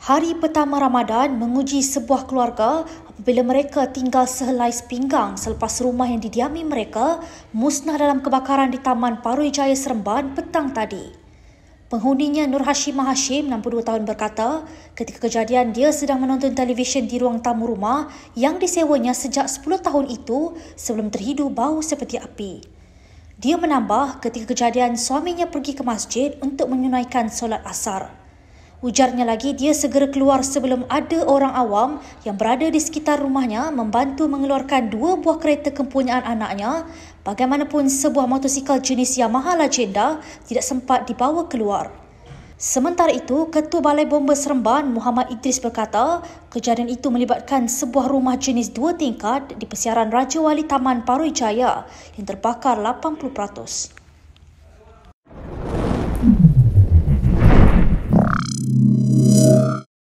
Hari pertama Ramadan menguji sebuah keluarga apabila mereka tinggal sehelai pinggang selepas rumah yang didiami mereka musnah dalam kebakaran di Taman Parui Jaya Seremban petang tadi. Penghuninya Nur Hashim Hashim, 62 tahun berkata, ketika kejadian dia sedang menonton televisyen di ruang tamu rumah yang disewanya sejak 10 tahun itu sebelum terhidu bau seperti api. Dia menambah ketika kejadian suaminya pergi ke masjid untuk menyunaikan solat asar. Ujarnya lagi, dia segera keluar sebelum ada orang awam yang berada di sekitar rumahnya membantu mengeluarkan dua buah kereta kempunyaan anaknya. Bagaimanapun, sebuah motosikal jenis Yamaha Legenda tidak sempat dibawa keluar. Sementara itu, Ketua Balai Bomba Seremban Muhammad Idris berkata, kejadian itu melibatkan sebuah rumah jenis dua tingkat di persiaran Raja Wali Taman Parui Jaya yang terbakar 80%. Thank